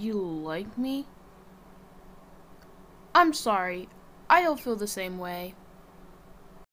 You like me? I'm sorry. I don't feel the same way.